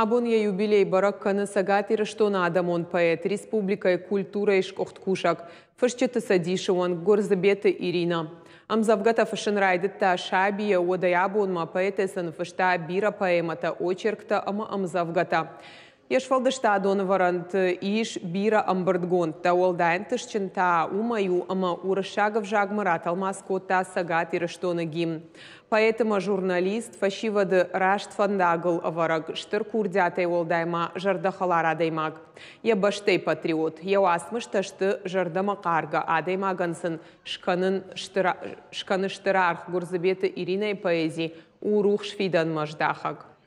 Абония юбилей баракканы сагатир, что надамон поэт, Республика и культура ишк охткушак, фашчета садишеван, горзабета Ирина. Амзавгата фашенрайдетта шабия одаябонма поэтесан фашта бира поэмата очеркта ама амзавгата. Ешфалдышта доноворант иш бира амбардгон та олдаентыш чинта умаю ама урышагов жагмарат алмаско та сагат ирыштона гим. Поэтому журналист фашивады рашт фандагл аварак штыр курдятай олдайма жардахалар адаймаг. Я баштай патриот, я уасмыш ташты жардама карга адаймагансын шканын штыра, шканы штырарх гурзабеты Ириной урух шфидан маждахак.